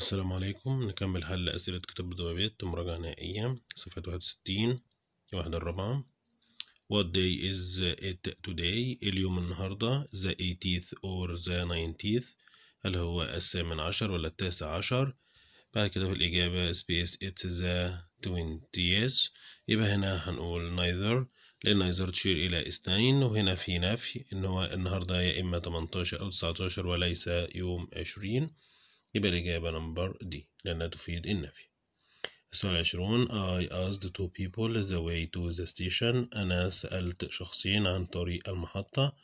السلام عليكم نكمل حل أسئلة كتاب الدبابات مراجعة نهائية صفحة واحد وستين واحدة الرابعة What day is it today؟ اليوم النهاردة the 18th or the 19th هل هو الثامن عشر ولا التاسع عشر؟ بعد كده في الإجابة space it's the 20th يبقى هنا هنقول neither لأن neither تشير إلى اثنين وهنا في نفي إن هو النهاردة يا إما 18 أو 19 وليس يوم 20 يبقى الإجابة نمبر دي لأنها تفيد النفي السؤال عشرون I asked two people the way to the station أنا سألت شخصين عن طريق المحطة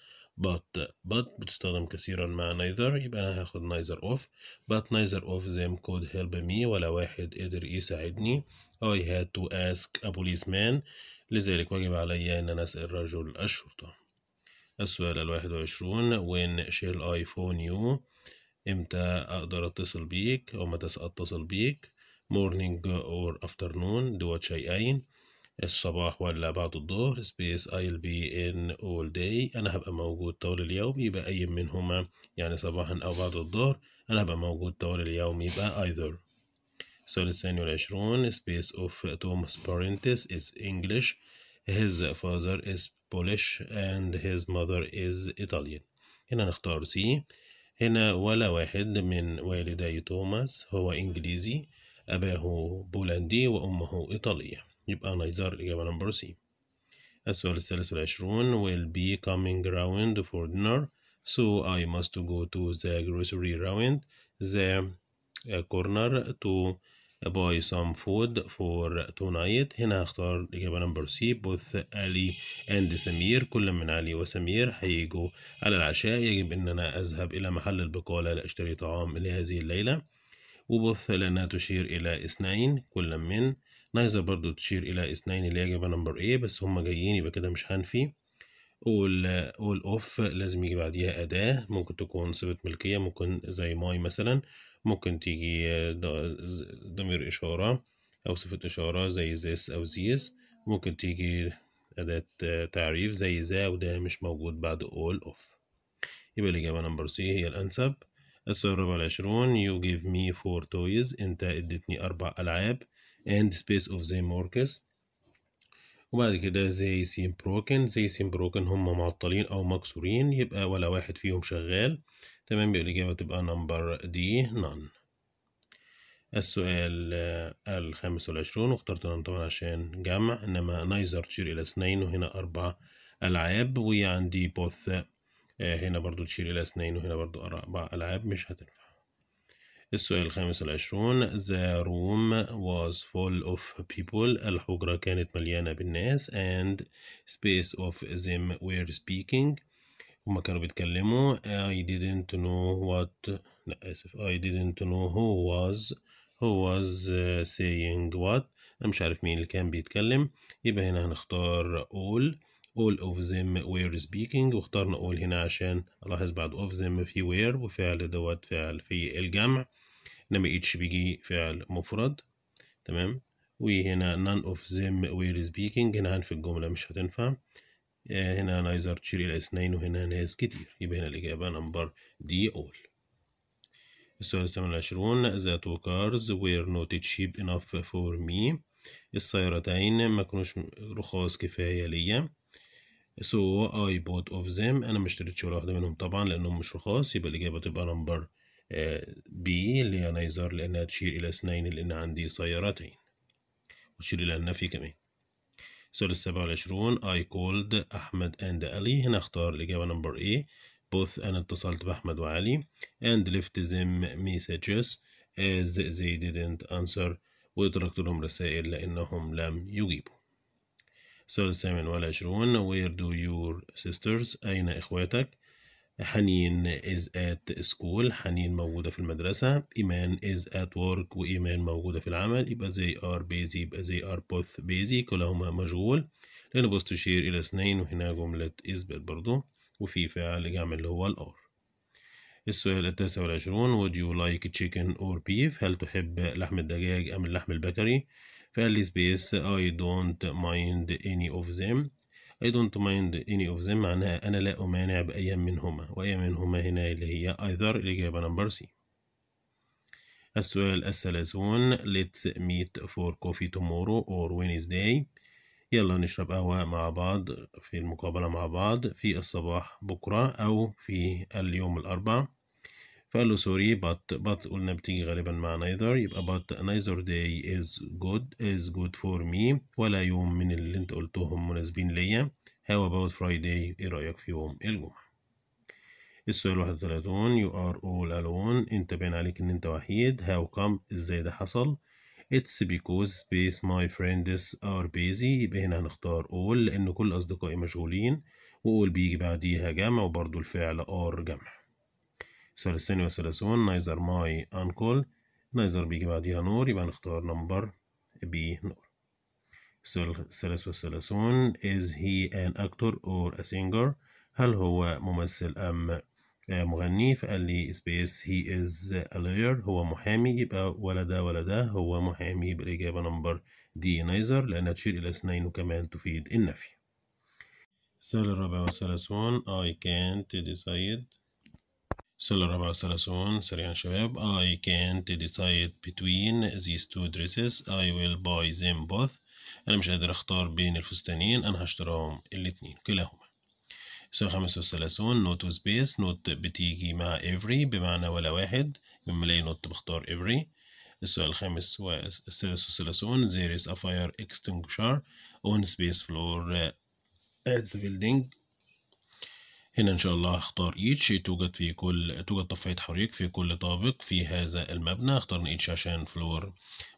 but but بتستخدم كثيرا مع neither يبقى أنا هاخد neither of but neither of them could help me ولا واحد قدر يساعدني I had to ask a policeman لذلك واجب علي أن أنا أسأل رجل الشرطة السؤال الواحد وعشرون when shall I phone you امتى اقدر اتصل بيك او متى ساتصل بيك morning or afternoon دوت شيئين الصباح ولا بعد الظهر space I'll be in all day أنا هبقى موجود طول اليوم يبقى أي منهما يعني صباحا أو بعد الظهر أنا هبقى موجود طول اليوم يبقى either الثاني والعشرون space of Thomas Parentis is English his father is Polish and his mother is Italian هنا نختار C هنا ولا واحد من والدي توماس هو إنجليزي أباه بولندي وأمه إيطالية يبقى نيزار الإجابة نمبر سي السؤال الثالث والعشرون will be coming round for dinner so I must go to the grocery round the uh, corner to buy some food for tonight هنا هختار الإجابة نمبر سي بوث علي أند سمير كل من علي وسمير هيجوا على العشاء يجب إن أنا أذهب إلى محل البقالة لأشتري طعام لهذه الليلة وبوث لأنها تشير إلى اثنين كل من نايزر برضو تشير إلى اثنين اللي هي إجابة نمبر إيه بس هما جايين يبقى كده مش هنفي وال all اوف لازم يجي بعديها أداة ممكن تكون صفة ملكية ممكن زي ماي مثلا ممكن تيجي آه، ضمير إشارة أو صفة إشارة زي this أو this ممكن تيجي أداة آه، تعريف زي ذا وده مش موجود بعد all of يبقى الإجابة نمبر سي هي الأنسب السؤال الرابع والعشرون you give me four toys أنت اديتني أربع ألعاب and space of them works وبعد كده زي سين بروكن زي سين بروكن هم معطلين أو مكسورين يبقى ولا واحد فيهم شغال تمام يبقى الإجابة تبقى نمبر دي نان السؤال آه، الخامس والعشرون واخترت نان طبعا عشان جمع إنما نايزر تشير إلى اثنين وهنا أربع ألعاب وعندي بوث آه، هنا برضو تشير إلى اثنين وهنا برضو أربع ألعاب مش هتنفع السؤال الخامس والعشرون The room was full of people الحجرة كانت مليانة بالناس and space of them were speaking هما كانوا بيتكلموا I didn't know what لا آسف I didn't know who was who was uh, saying what أنا مش عارف مين اللي كان بيتكلم يبقى هنا هنختار all all of them were speaking واخترنا all هنا عشان ألاحظ بعد of them في were وفعل دوت فعل في الجمع انما اتش بيجي فعل مفرد تمام وهنا none of them were speaking هنا هنفي الجملة مش هتنفع آه، هنا نايزر تشير إلى اثنين وهنا ناس كتير يبقى هنا الإجابة نمبر دي أول السؤال الثامن والعشرون ذا تو كارز وير نوت تشيب انف فور مي السيارتين ما كانوش رخاص كفاية ليا سو اي بوت اوف ذيم انا ما اشتريتش ولا واحدة منهم طبعا لانهم مش رخاص يبقى الإجابة تبقى نمبر آه، بي اللي هي نيزر لأنها تشير إلى اثنين لأن عندي سيارتين وتشير إلى النفي كمان السؤال السابع والعشرون I called أحمد and علي هنا اختار الإجابة نمبر A both أنا اتصلت بأحمد وعلي and left them messages as they didn't answer وتركت لهم رسائل لأنهم لم يجيبوا السؤال الثامن والعشرون Where do your sisters أين إخواتك حنين is at school حنين موجودة في المدرسة إيمان is at work وإيمان موجودة في العمل يبقى they are busy يبقى they are both busy كلاهما مشغول لأن بوست تشير إلى اثنين وهنا جملة bad برضو وفي فعل جمع اللي هو الأر السؤال التاسع والعشرون would you like chicken or beef هل تحب لحم الدجاج أم اللحم البكري فقال لي سبيس I don't mind any of them I don't mind any of them معناها أنا لا أمانع بأي منهما وأي منهما هنا اللي هي either الإجابة نمبر سي السؤال الثلاثون let's meet for coffee tomorrow or Wednesday يلا نشرب قهوة مع بعض في المقابلة مع بعض في الصباح بكرة أو في اليوم الأربعاء فقال له سوري but but قلنا بتيجي غالبا مع neither يبقى but neither day is good is good for me ولا يوم من اللي انت قلتهم مناسبين ليا how about Friday ايه رأيك في يوم الجمعة السؤال 31 you are all alone انت باين عليك ان انت وحيد how come ازاي ده حصل it's because space my friends are busy يبقى هنا هنختار all لان كل اصدقائي مشغولين وall بيجي بعديها جمع وبرضو الفعل are جمع ثلاثين وثلاثون نايزر ماي انكل نايزر بيجي بعديها نور يبقى نختار نمبر بي نور الثلاث والثلاثون is he an actor or a singer هل هو ممثل أم مغني فقال لي space he is a lawyer هو محامي يبقى ولا ده ولا ده هو محامي بالإجابة نمبر دي نايزر لأنها تشير إلى اثنين وكمان تفيد النفي السؤال الرابع والثلاثون I can't decide السؤال الرابع سلسون سريعا شباب I can't decide between these two dresses I will buy them both أنا مش قادر أختار بين الفستانين أنا هشتراهم الاتنين كلاهما السؤال الخامس والثلاثون نوت space نوت بتيجي مع every بمعنى ولا واحد لما ألاقي نوت بختار every السؤال الخامس والسادس والثلاثون there is a fire extinguisher on space floor at the building هنا إن شاء الله هختار إيتش توجد في كل توجد طفاية حريق في كل طابق في هذا المبنى اخترنا إيتش عشان فلور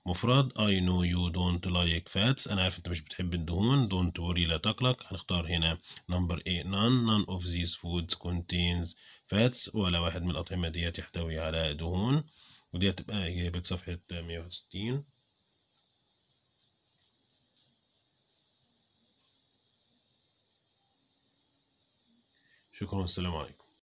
مفرد I know you don't like fats أنا عارف أنت مش بتحب الدهون دونت وري لا تقلق هنختار هنا نمبر 8 نان نان اوف these فودز كونتينز فاتس ولا واحد من الأطعمة ديت يحتوي على دهون ودي هتبقى إجابة صفحة 160 شكرا والسلام عليكم